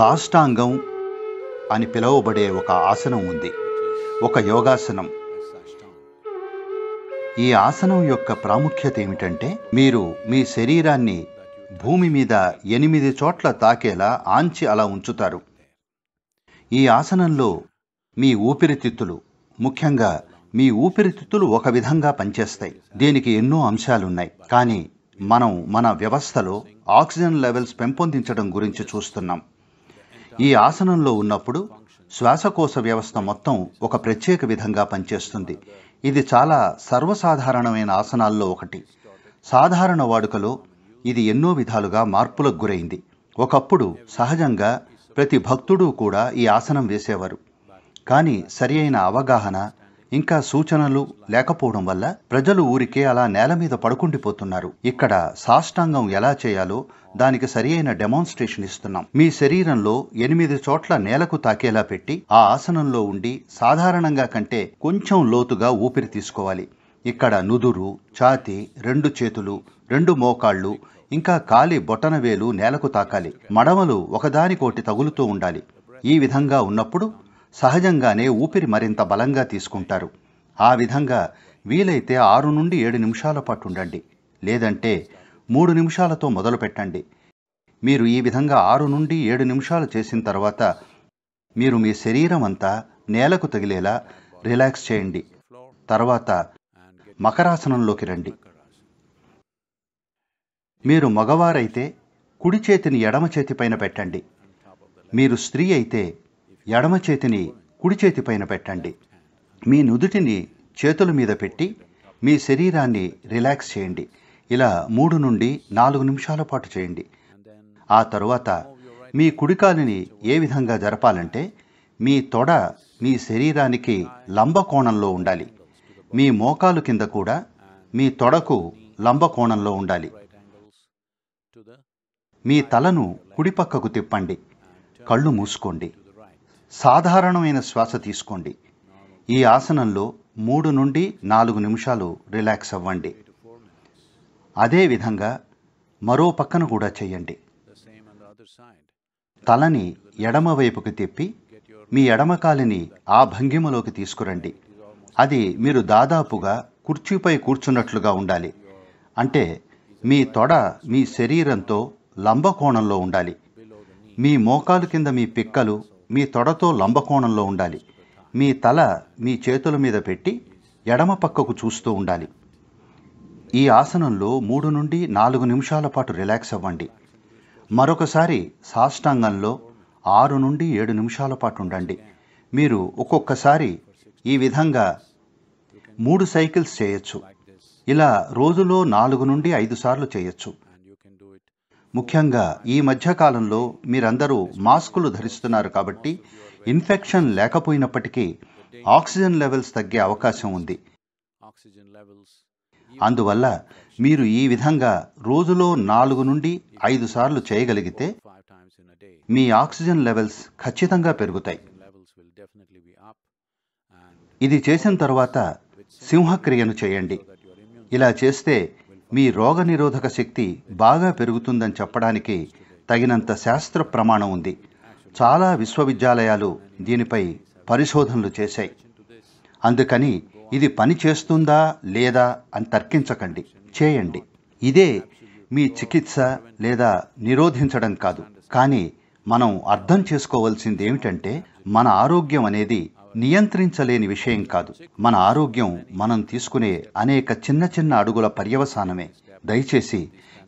సాష్టాంగం అని పిలువబడే ఒక ఆసనం ఉంది ఒక యోగాసనం ఈ ఆసనం యొక్క ప్రాముఖ్యత ఏమిటంటే మీరు మీ శరీరాన్ని భూమి మీద ఎనిమిది చోట్ల తాకేలా ఆంచి అలా ఉంచుతారు ఈ ఆసనంలో మీ ఊపిరితిత్తులు ముఖ్యంగా మీ ఊపిరితిత్తులు ఒక విధంగా పనిచేస్తాయి దీనికి ఎన్నో అంశాలున్నాయి కానీ మనం మన వ్యవస్థలో ఆక్సిజన్ లెవెల్స్ పెంపొందించడం గురించి చూస్తున్నాం ఈ ఆసనంలో ఉన్నప్పుడు శ్వాసకోశ వ్యవస్థ మొత్తం ఒక ప్రత్యేక విధంగా పనిచేస్తుంది ఇది చాలా సర్వసాధారణమైన ఆసనాల్లో ఒకటి సాధారణ వాడుకలో ఇది ఎన్నో విధాలుగా మార్పులకు గురైంది ఒకప్పుడు సహజంగా ప్రతి భక్తుడు కూడా ఈ ఆసనం వేసేవారు కానీ సరి అవగాహన ఇంకా సూచనలు లేకపోవడం వల్ల ప్రజలు ఊరికే అలా నేల మీద పడుకుండిపోతున్నారు ఇక్కడ సాష్టాంగం ఎలా చేయాలో దానికి సరియైన డెమాన్స్ట్రేషన్ ఇస్తున్నాం మీ శరీరంలో ఎనిమిది చోట్ల నేలకు తాకేలా పెట్టి ఆ ఆసనంలో ఉండి సాధారణంగా కంటే కొంచెం లోతుగా ఊపిరి తీసుకోవాలి ఇక్కడ నుదురు ఛాతి రెండు చేతులు రెండు మోకాళ్ళు ఇంకా కాలి బొటనవేలు నేలకు తాకాలి మడమలు ఒకదానికోటి తగులుతూ ఉండాలి ఈ విధంగా ఉన్నప్పుడు సహజంగానే ఊపిరి మరింత బలంగా తీసుకుంటారు ఆ విధంగా వీలైతే ఆరు నుండి ఏడు నిమిషాల పాటు ఉండండి లేదంటే మూడు నిమిషాలతో మొదలు పెట్టండి మీరు ఈ విధంగా ఆరు నుండి ఏడు నిమిషాలు చేసిన తర్వాత మీరు మీ శరీరం అంతా నేలకు తగిలేలా రిలాక్స్ చేయండి తర్వాత మకరాసనంలోకి రండి మీరు మగవారైతే కుడి చేతిని ఎడమ చేతిపైన పెట్టండి మీరు స్త్రీ అయితే ఎడమ చేతిని కుడి చేతి పైన పెట్టండి మీ నుదుటిని చేతుల మీద పెట్టి మీ శరీరాన్ని రిలాక్స్ చేయండి ఇలా మూడు నుండి నాలుగు నిమిషాల పాటు చేయండి ఆ తరువాత మీ కుడికాలిని ఏ విధంగా జరపాలంటే మీ తొడ మీ శరీరానికి లంబకోణంలో ఉండాలి మీ మోకాలు కింద కూడా మీ తొడకు లంబకోణంలో ఉండాలి మీ తలను కుడిపక్కకు తిప్పండి కళ్ళు మూసుకోండి సాధారణమైన శ్వాస తీసుకోండి ఈ ఆసనంలో మూడు నుండి నాలుగు నిమిషాలు రిలాక్స్ అవ్వండి అదేవిధంగా మరో పక్కన కూడా చేయండి తలని ఎడమవైపుకి తిప్పి మీ ఎడమకాలిని ఆ భంగిమలోకి తీసుకురండి అది మీరు దాదాపుగా కుర్చీపై కూర్చున్నట్లుగా ఉండాలి అంటే మీ తొడ మీ శరీరంతో లంబకోణంలో ఉండాలి మీ మోకాలు కింద మీ పిక్కలు మీ తొడతో లంబకోణంలో ఉండాలి మీ తల మీ చేతుల మీద పెట్టి ఎడమ పక్కకు చూస్తూ ఉండాలి ఈ ఆసనంలో మూడు నుండి నాలుగు నిమిషాల పాటు రిలాక్స్ అవ్వండి మరొకసారి సాష్టాంగంలో ఆరు నుండి ఏడు నిమిషాల పాటు ఉండండి మీరు ఒక్కొక్కసారి ఈ విధంగా మూడు సైకిల్స్ చేయొచ్చు ఇలా రోజులో నాలుగు నుండి ఐదు సార్లు చేయొచ్చు ముఖ్యంగా ఈ మధ్యకాలంలో మీరందరూ మాస్కులు ధరిస్తున్నారు కాబట్టి ఇన్ఫెక్షన్ లేకపోయినప్పటికీ ఆక్సిజన్ లెవెల్స్ తగ్గే అవకాశం ఉంది అందువల్ల మీరు ఈ విధంగా రోజులో నాలుగు నుండి ఐదు సార్లు చేయగలిగితే మీ ఆక్సిజన్ లెవెల్స్ ఖచ్చితంగా పెరుగుతాయి ఇది చేసిన తర్వాత సింహక్రియను చేయండి ఇలా చేస్తే మీ రోగనిరోధక శక్తి బాగా పెరుగుతుందని చెప్పడానికి తగినంత శాస్త్ర ప్రమాణం ఉంది చాలా విశ్వవిద్యాలయాలు దీనిపై పరిశోధనలు చేశాయి అందుకని ఇది పని చేస్తుందా లేదా అని తర్కించకండి చేయండి ఇదే మీ చికిత్స లేదా నిరోధించడం కాదు కానీ మనం అర్థం చేసుకోవాల్సింది ఏమిటంటే మన ఆరోగ్యం అనేది నియంత్రించలేని విషయం కాదు మన ఆరోగ్యం మనం తీసుకునే అనేక చిన్న చిన్న అడుగుల పర్యవసానమే దయచేసి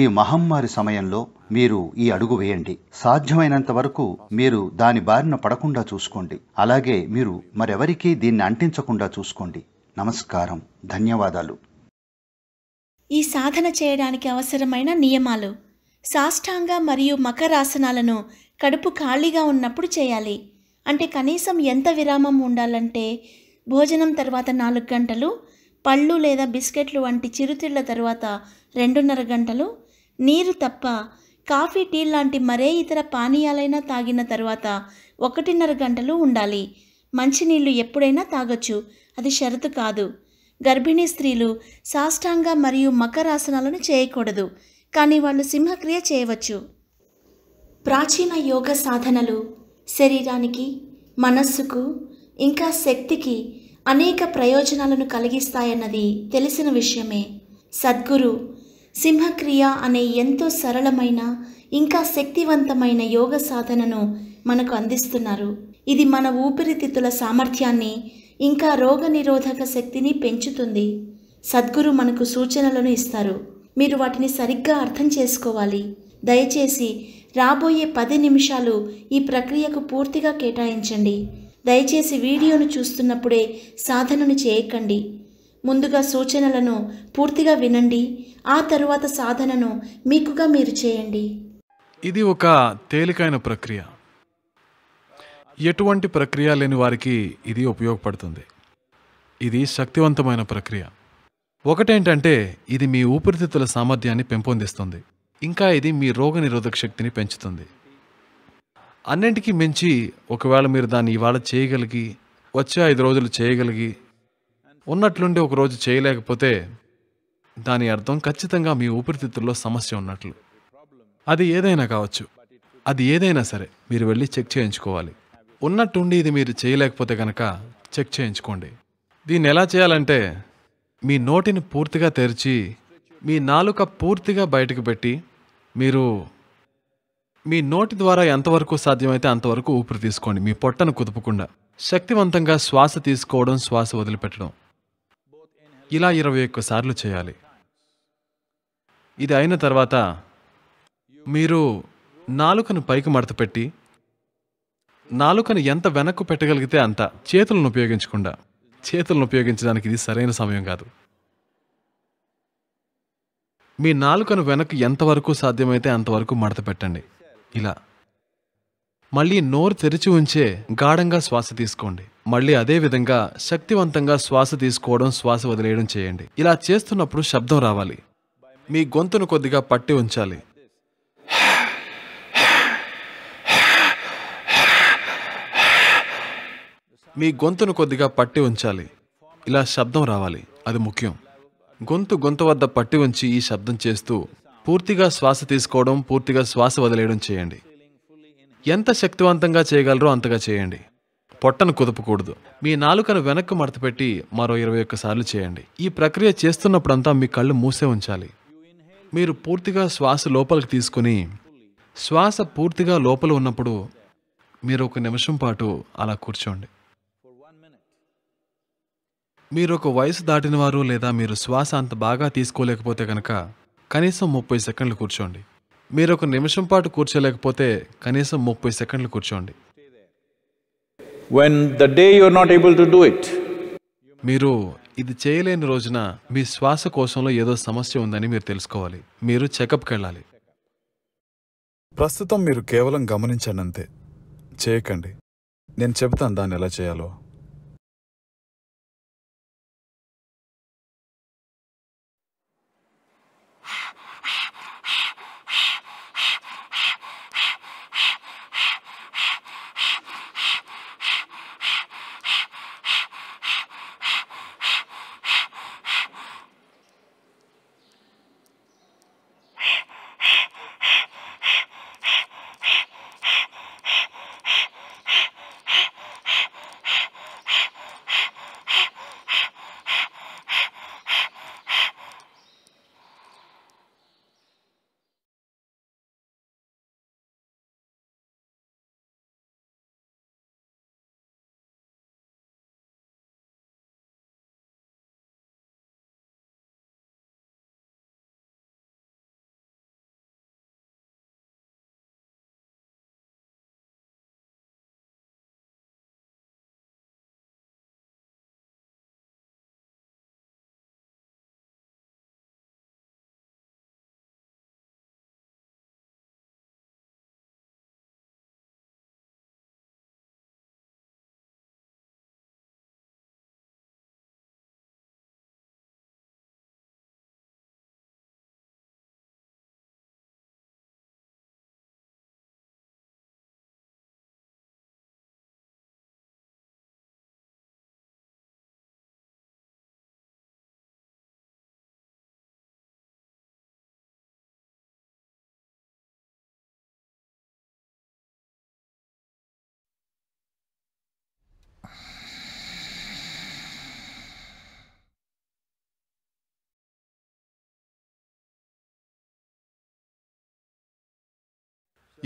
ఈ మహమ్మారి సమయంలో మీరు ఈ అడుగు వేయండి సాధ్యమైనంత వరకు మీరు దాని బారిన పడకుండా చూసుకోండి అలాగే మీరు మరెవరికీ దీన్ని అంటించకుండా చూసుకోండి నమస్కారం ధన్యవాదాలు ఈ సాధన చేయడానికి అవసరమైన నియమాలు సాష్టాంగ మరియు మకరాసనాలను కడుపు ఖాళీగా ఉన్నప్పుడు చేయాలి అంటే కనీసం ఎంత విరామం ఉండాలంటే భోజనం తర్వాత నాలుగు గంటలు పళ్ళు లేదా బిస్కెట్లు వంటి చిరుతిళ్ళ తర్వాత రెండున్నర గంటలు నీరు తప్ప కాఫీ టీ లాంటి మరే ఇతర పానీయాలైనా తాగిన తర్వాత ఒకటిన్నర గంటలు ఉండాలి మంచినీళ్ళు ఎప్పుడైనా తాగొచ్చు అది షరతు కాదు గర్భిణీ స్త్రీలు సాష్టాంగ మరియు మకరాసనాలను చేయకూడదు కానీ వాళ్ళు సింహక్రియ చేయవచ్చు ప్రాచీన యోగ సాధనలు శరీరానికి మనస్సుకు ఇంకా శక్తికి అనేక ప్రయోజనాలను కలిగిస్తాయన్నది తెలిసిన విషయమే సద్గురు సింహక్రియ అనే ఎంతో సరళమైన ఇంకా శక్తివంతమైన యోగ సాధనను మనకు అందిస్తున్నారు ఇది మన ఊపిరితిత్తుల సామర్థ్యాన్ని ఇంకా రోగనిరోధక శక్తిని పెంచుతుంది సద్గురు మనకు సూచనలను ఇస్తారు మీరు వాటిని సరిగ్గా అర్థం చేసుకోవాలి దయచేసి రాబోయే పది నిమిషాలు ఈ ప్రక్రియకు పూర్తిగా కేటాయించండి దయచేసి వీడియోను చూస్తున్నప్పుడే సాధనను చేయకండి ముందుగా సూచనలను పూర్తిగా వినండి ఆ తరువాత సాధనను మీకుగా మీరు చేయండి ఇది ఒక తేలికైన ప్రక్రియ ఎటువంటి ప్రక్రియ లేని వారికి ఇది ఉపయోగపడుతుంది ఇది శక్తివంతమైన ప్రక్రియ ఒకటేంటంటే ఇది మీ ఊపిరితిత్తుల సామర్థ్యాన్ని పెంపొందిస్తుంది ఇంకా ఇది మీ రోగనిరోధక శక్తిని పెంచుతుంది అన్నింటికీ మించి ఒకవేళ మీరు దాన్ని ఇవాళ చేయగలిగి వచ్చే ఐదు రోజులు చేయగలిగి ఉన్నట్లుండి ఒకరోజు చేయలేకపోతే దాని అర్థం ఖచ్చితంగా మీ ఊపిరితిత్తుల్లో సమస్య ఉన్నట్లు అది ఏదైనా కావచ్చు అది ఏదైనా సరే మీరు వెళ్ళి చెక్ చేయించుకోవాలి ఉన్నట్టుండి ఇది మీరు చేయలేకపోతే కనుక చెక్ చేయించుకోండి దీన్ని ఎలా చేయాలంటే మీ నోటిని పూర్తిగా తెరిచి మీ నాలుక పూర్తిగా బయటకు పెట్టి మీరు మీ నోటి ద్వారా ఎంతవరకు సాధ్యమైతే అంతవరకు ఊపిరి తీసుకోండి మీ పొట్టను కుదుపకుండా శక్తివంతంగా శ్వాస తీసుకోవడం శ్వాస వదిలిపెట్టడం ఇలా ఇరవై ఒక్క సార్లు చేయాలి ఇది అయిన తర్వాత మీరు నాలుకను పైకి మడత పెట్టి నాలుకను ఎంత వెనక్కు పెట్టగలిగితే అంత చేతులను ఉపయోగించకుండా చేతులను ఉపయోగించడానికి ఇది సరైన సమయం కాదు మీ నాలుకను వెనక్ ఎంతవరకు సాధ్యమైతే అంతవరకు మడత పెట్టండి ఇలా మళ్ళీ నోరు తెరిచి ఉంచే గాఢంగా శ్వాస తీసుకోండి మళ్ళీ అదే విధంగా శక్తివంతంగా శ్వాస తీసుకోవడం శ్వాస వదిలేయడం చేయండి ఇలా చేస్తున్నప్పుడు శబ్దం రావాలి మీ గొంతును కొద్దిగా పట్టి ఉంచాలి మీ గొంతును కొద్దిగా పట్టి ఉంచాలి ఇలా శబ్దం రావాలి అది ముఖ్యం గొంతు గొంతు వద్ద పట్టి ఉంచి ఈ శబ్దం చేస్తూ పూర్తిగా శ్వాస తీసుకోవడం పూర్తిగా శ్వాస వదిలేయడం చేయండి ఎంత శక్తివంతంగా చేయగలరో అంతగా చేయండి పొట్టను కుదపకూడదు మీ నాలుకను వెనక్కు మడతపెట్టి మరో ఇరవై ఒక్కసార్లు చేయండి ఈ ప్రక్రియ చేస్తున్నప్పుడంతా మీ కళ్ళు మూసే ఉంచాలి మీరు పూర్తిగా శ్వాస లోపలికి తీసుకుని శ్వాస పూర్తిగా లోపల ఉన్నప్పుడు మీరు ఒక నిమిషం పాటు అలా కూర్చోండి మీరు ఒక వయసు దాటినవారు లేదా మీరు శ్వాస అంత బాగా తీసుకోలేకపోతే కనుక కనీసం ముప్పై సెకండ్లు కూర్చోండి మీరు ఒక నిమిషం పాటు కూర్చోలేకపోతే కనీసం ముప్పై సెకండ్లు కూర్చోండి when the day you're not able to do it మీరు ఇది చేయలేని రోజున మీ శ్వాస కోసంలో ఏదో సమస్య ఉందని మీరు తెలుసుకోవాలి మీరు చెకప్కి వెళ్ళాలి ప్రస్తుతం మీరు కేవలం గమనించండి అంతే చేయకండి నేను చెప్తాను దాన్ని ఎలా చేయాలో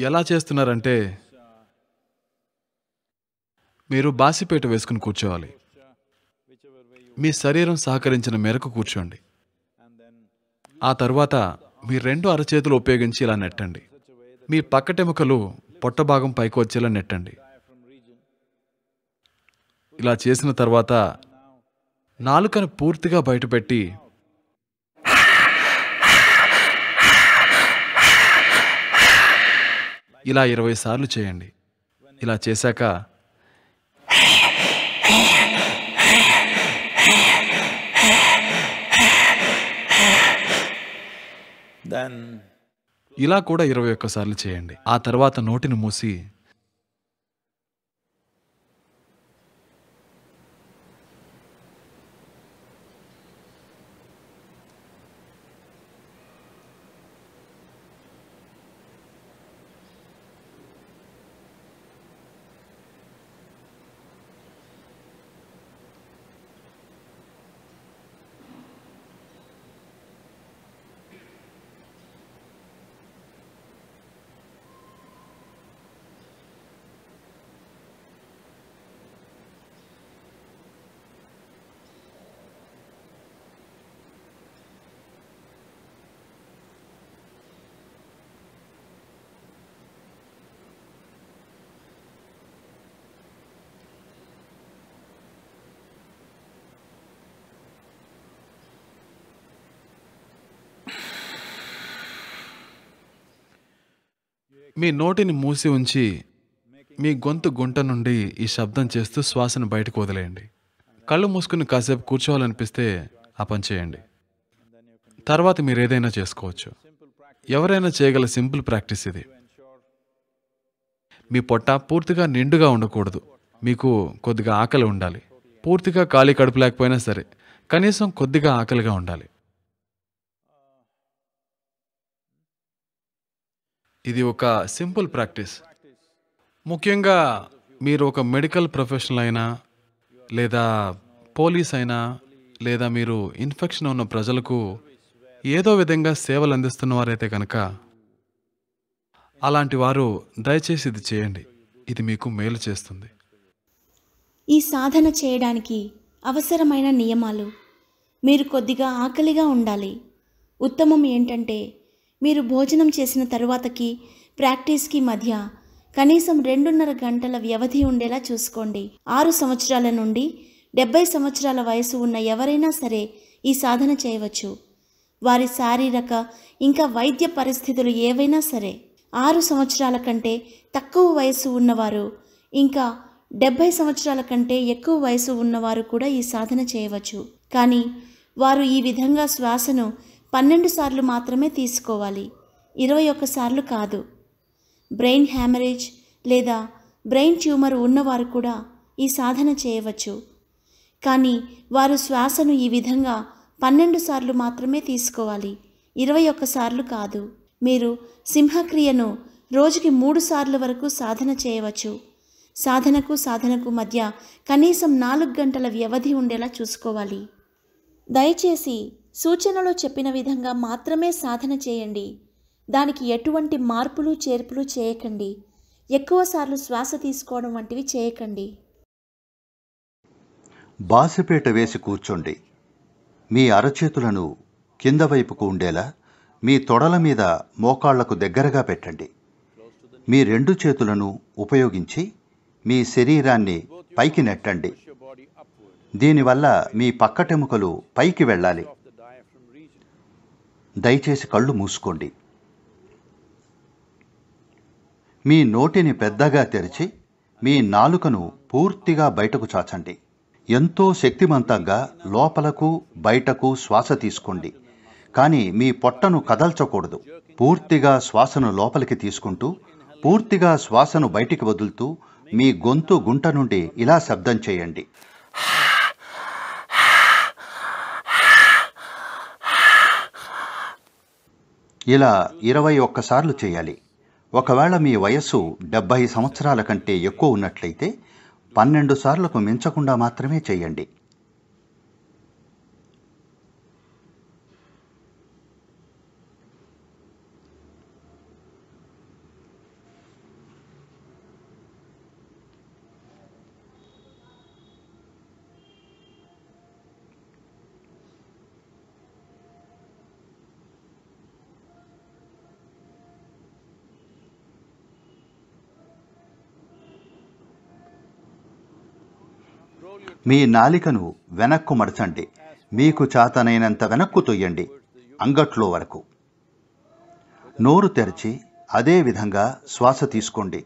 ఎలా చేస్తున్నారంటే మీరు బాసిపేట వేసుకుని కూర్చోవాలి మీ శరీరం సహకరించిన మేరకు కూర్చోండి ఆ తర్వాత మీ రెండు అరచేతులు ఉపయోగించి ఇలా నెట్టండి మీ పక్కటెముకలు పొట్టభాగం పైకి వచ్చేలా నెట్టండి ఇలా చేసిన తర్వాత నాలుకను పూర్తిగా బయటపెట్టి ఇలా ఇరవై సార్లు చేయండి ఇలా చేశాక ఇలా కూడా ఇరవై ఒక్కసార్లు చేయండి ఆ తర్వాత నోటిని మూసి మీ నోటిని మూసి ఉంచి మీ గొంతు గుంట నుండి ఈ శబ్దం చేస్తూ శ్వాసను బయటకు వదిలేయండి కళ్ళు మూసుకుని కాసేపు కూర్చోవాలనిపిస్తే ఆ పని చేయండి తర్వాత మీరు ఏదైనా చేసుకోవచ్చు ఎవరైనా చేయగల సింపుల్ ప్రాక్టీస్ ఇది మీ పొట్ట పూర్తిగా నిండుగా ఉండకూడదు మీకు కొద్దిగా ఆకలి ఉండాలి పూర్తిగా ఖాళీ కడుపు లేకపోయినా సరే కనీసం కొద్దిగా ఆకలిగా ఉండాలి ఇది ఒక సింపుల్ ప్రాక్టీస్ ముఖ్యంగా మీరు ఒక మెడికల్ ప్రొఫెషనల్ అయినా లేదా పోలీస్ అయినా లేదా మీరు ఇన్ఫెక్షన్ ఉన్న ప్రజలకు ఏదో విధంగా సేవలు అందిస్తున్న వారైతే కనుక అలాంటి వారు దయచేసి ఇది చేయండి ఇది మీకు మేలు చేస్తుంది ఈ సాధన చేయడానికి అవసరమైన నియమాలు మీరు కొద్దిగా ఆకలిగా ఉండాలి ఉత్తమం ఏంటంటే మీరు భోజనం చేసిన తరువాతకి ప్రాక్టీస్కి మధ్య కనీసం రెండున్నర గంటల వ్యవధి ఉండేలా చూసుకోండి ఆరు సంవత్సరాల నుండి డెబ్బై సంవత్సరాల వయసు ఉన్న ఎవరైనా సరే ఈ సాధన చేయవచ్చు వారి శారీరక ఇంకా వైద్య పరిస్థితులు ఏవైనా సరే ఆరు సంవత్సరాల కంటే తక్కువ వయసు ఉన్నవారు ఇంకా డెబ్బై సంవత్సరాల కంటే ఎక్కువ వయసు ఉన్నవారు కూడా ఈ సాధన చేయవచ్చు కానీ వారు ఈ విధంగా శ్వాసను పన్నెండు సార్లు మాత్రమే తీసుకోవాలి ఇరవై ఒక్కసార్లు కాదు బ్రెయిన్ హ్యామరేజ్ లేదా బ్రెయిన్ ట్యూమర్ ఉన్నవారు కూడా ఈ సాధన చేయవచ్చు కానీ వారు శ్వాసను ఈ విధంగా పన్నెండు సార్లు మాత్రమే తీసుకోవాలి ఇరవై ఒక్కసార్లు కాదు మీరు సింహక్రియను రోజుకి మూడు సార్లు వరకు సాధన చేయవచ్చు సాధనకు సాధనకు మధ్య కనీసం నాలుగు గంటల వ్యవధి ఉండేలా చూసుకోవాలి దయచేసి సూచనలో చెప్పిన విధంగా మాత్రమే సాధన చేయండి దానికి ఎటువంటి మార్పులు చేర్పులు చేయకండి ఎక్కువసార్లు శ్వాస తీసుకోవడం వంటివి చేయకండి బాసిపేట వేసి కూర్చోండి మీ అరచేతులను కింద వైపుకు ఉండేలా మీ తొడల మీద మోకాళ్లకు దగ్గరగా పెట్టండి మీ రెండు చేతులను ఉపయోగించి మీ శరీరాన్ని పైకి నెట్టండి దీనివల్ల మీ పక్కటెముకలు పైకి వెళ్ళాలి దయచేసి కళ్ళు మూసుకోండి మీ నోటిని పెద్దగా తెరిచి మీ నాలుకను పూర్తిగా బయటకు చాచండి ఎంతో శక్తిమంతంగా లోపలకు బయటకు శ్వాస తీసుకోండి కానీ మీ పొట్టను కదల్చకూడదు పూర్తిగా శ్వాసను లోపలికి తీసుకుంటూ పూర్తిగా శ్వాసను బయటికి వదులుతూ మీ గొంతు గుంట నుండి ఇలా శబ్దం చేయండి ఇలా ఇరవై ఒక్కసార్లు చేయాలి ఒకవేళ మీ వయస్సు డెబ్బై సంవత్సరాల కంటే ఎక్కువ ఉన్నట్లయితే పన్నెండు సార్లకు మించకుండా మాత్రమే చేయండి మీ నాలికను వెనక్కు మడచండి మీకు చాతనైనంత వెనక్కు తొయ్యండి అంగట్లో వరకు నోరు తెరిచి అదే విధంగా శ్వాస తీసుకోండి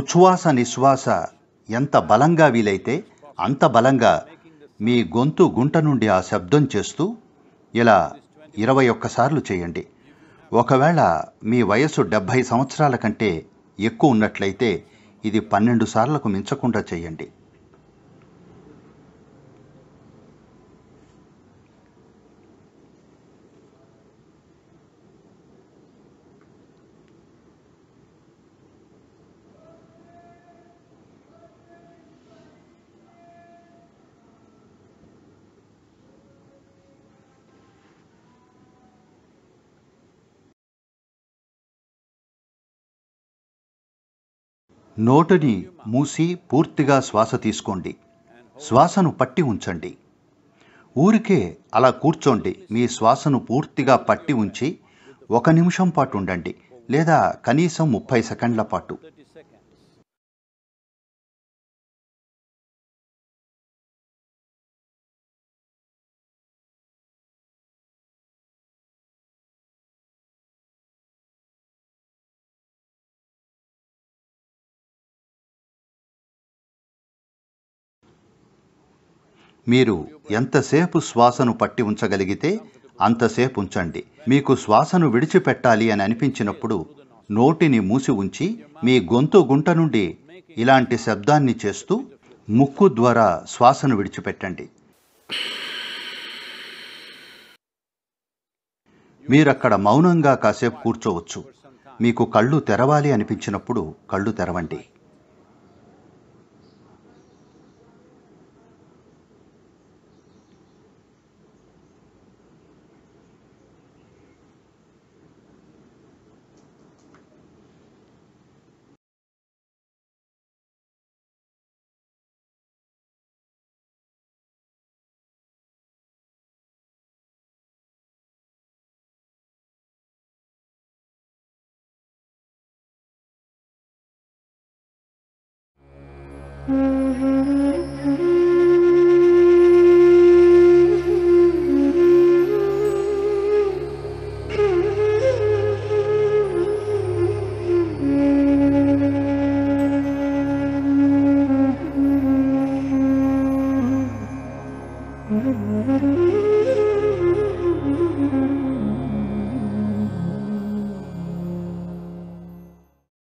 ఉచ్ఛ్వాస నిశ్వాస ఎంత బలంగా వీలైతే అంత బలంగా మీ గొంతు గుంట నుండి ఆ శబ్దం చేస్తూ ఇలా ఇరవై ఒక్కసార్లు చేయండి ఒకవేళ మీ వయస్సు డెబ్భై సంవత్సరాల కంటే ఎక్కువ ఉన్నట్లయితే ఇది పన్నెండు సార్లకు మించకుండా చేయండి నోటిని మూసి పూర్తిగా శ్వాస తీసుకోండి శ్వాసను పట్టి ఉంచండి ఊరికే అలా కూర్చోండి మీ శ్వాసను పూర్తిగా పట్టి ఉంచి ఒక నిమిషం పాటు ఉండండి లేదా కనీసం ముప్పై సెకండ్ల పాటు మీరు ఎంతసేపు శ్వాసను పట్టి ఉంచగలిగితే అంతసేపు ఉంచండి మీకు శ్వాసను విడిచిపెట్టాలి అని అనిపించినప్పుడు నోటిని మూసి ఉంచి మీ గొంతు గుంట నుండి ఇలాంటి శబ్దాన్ని చేస్తూ ముక్కు ద్వారా శ్వాసను విడిచిపెట్టండి మీరక్కడ మౌనంగా కాసేపు కూర్చోవచ్చు మీకు కళ్ళు తెరవాలి అనిపించినప్పుడు కళ్ళు తెరవండి Mm-hmm.